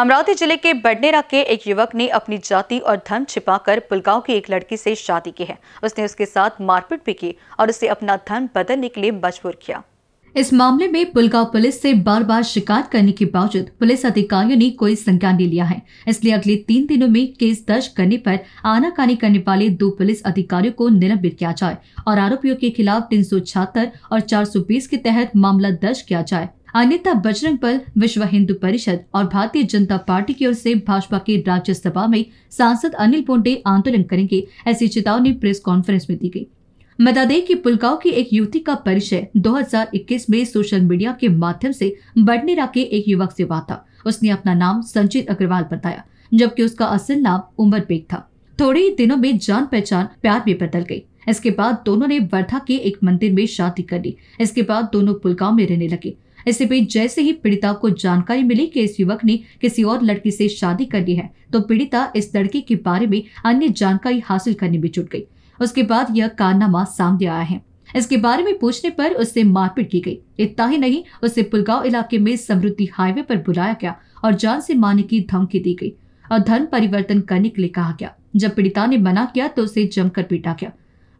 अमरावती जिले के बडनेरा के एक युवक ने अपनी जाति और धन छिपाकर पुलगांव की एक लड़की से शादी की है उसने उसके साथ मारपीट भी की और उसे अपना धन बदलने के लिए मजबूर किया इस मामले में पुलगांव पुलिस से बार बार शिकायत करने के बावजूद पुलिस अधिकारियों ने कोई संज्ञान नहीं लिया है इसलिए अगले तीन दिनों में केस दर्ज करने पर आनाकानी करने वाले दो पुलिस अधिकारियों को निलंबित किया जाए और आरोपियों के खिलाफ तीन और 420 के तहत मामला दर्ज किया जाए अनिता बजरंग बल विश्व हिंदू परिषद और भारतीय जनता पार्टी की ओर से भाजपा के राज्यसभा में सांसद अनिल बोंडे आंदोलन करेंगे ऐसी चेतावनी प्रेस कॉन्फ्रेंस में दी गई बता दें कि पुलगांव की एक युवती का परिचय 2021 में सोशल मीडिया के माध्यम से बडनेरा के एक युवक से हुआ था उसने अपना नाम संचित अग्रवाल बताया जबकि उसका असल नाम उमर बेग था थोड़े ही दिनों में जान पहचान प्यार में बदल गई इसके बाद दोनों ने वर्धा के एक मंदिर में शादी कर ली इसके बाद दोनों पुलगांव में रहने लगे इसी बीच जैसे ही पीड़िता को जानकारी मिली कि इस युवक ने किसी और लड़की से शादी कर ली है तो पीड़िता इस लड़की के बारे में अन्य जानकारी हासिल करने में जुट गई उसके बाद यह कारनामा सामने आया है इसके बारे में पूछने पर उससे मारपीट की गई इतना ही नहीं उसे पुलगांव इलाके में समृद्धि हाईवे पर बुलाया गया और जान से मारने की धमकी दी गई और धर्म परिवर्तन करने के लिए कहा गया जब पीड़िता ने मना किया तो उसे जमकर पीटा गया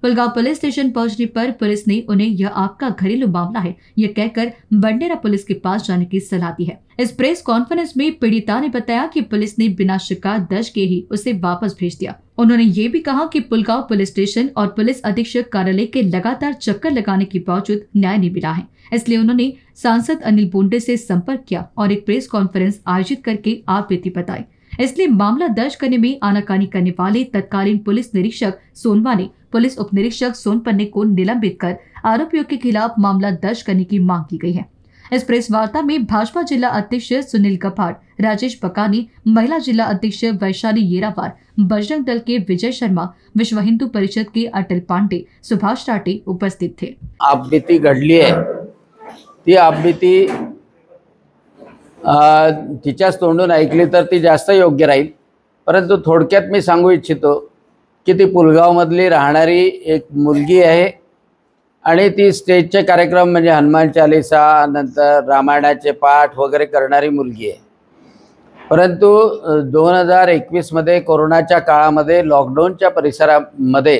पुलगांव पुलिस स्टेशन पहुंचने पर पुलिस ने उन्हें यह आपका घरेलू मामला है यह कहकर बंडेरा पुलिस के पास जाने की सलाह दी है इस प्रेस कॉन्फ्रेंस में पीड़िता ने बताया कि पुलिस ने बिना शिकायत दर्ज किए ही उसे वापस भेज दिया उन्होंने ये भी कहा कि पुलगांव पुलिस स्टेशन और पुलिस अधीक्षक कार्यालय के लगातार चक्कर लगाने के बावजूद न्याय नहीं मिला है इसलिए उन्होंने सांसद अनिल बोंडे से संपर्क किया और एक प्रेस कॉन्फ्रेंस आयोजित करके आप बताई इसलिए मामला दर्ज करने में आनाकानी करने वाले तत्कालीन पुलिस निरीक्षक सोनवा ने पुलिस उप निरीक्षक सोनपन्ने को निलंबित कर आरोपियों के खिलाफ मामला दर्ज करने की मांग की गई है इस प्रेस वार्ता में भाजपा जिला अध्यक्ष सुनील कपाट राजेश बकानी महिला जिला अध्यक्ष वैशाली येरावार बजरंग दल के विजय शर्मा विश्व हिंदू परिषद के अटल पांडे सुभाष टाटे उपस्थित थे आप बीती घडली है ती आप बीती तिच्याच तोंडून ऐकली तर ती जास्त योग्य राहील परंतु थोडक्यात मी सांगू इच्छितो की ती पुलगावमधली राहणारी एक मुलगी आहे आणि ती स्टेजचे कार्यक्रम म्हणजे हनुमान चालिसा नंतर रामायणाचे पाठ वगैरे करणारी मुलगी आहे परंतु दोन हजार एकवीसमध्ये कोरोनाच्या काळामध्ये लॉकडाऊनच्या परिसरामध्ये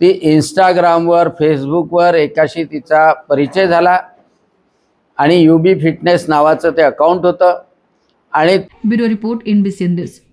ती इंस्टाग्रामवर फेसबुकवर एकाशी तिचा परिचय झाला आणि यूबी फिटनेस नावाचं ते अकाउंट होतं आणि bureau report in B news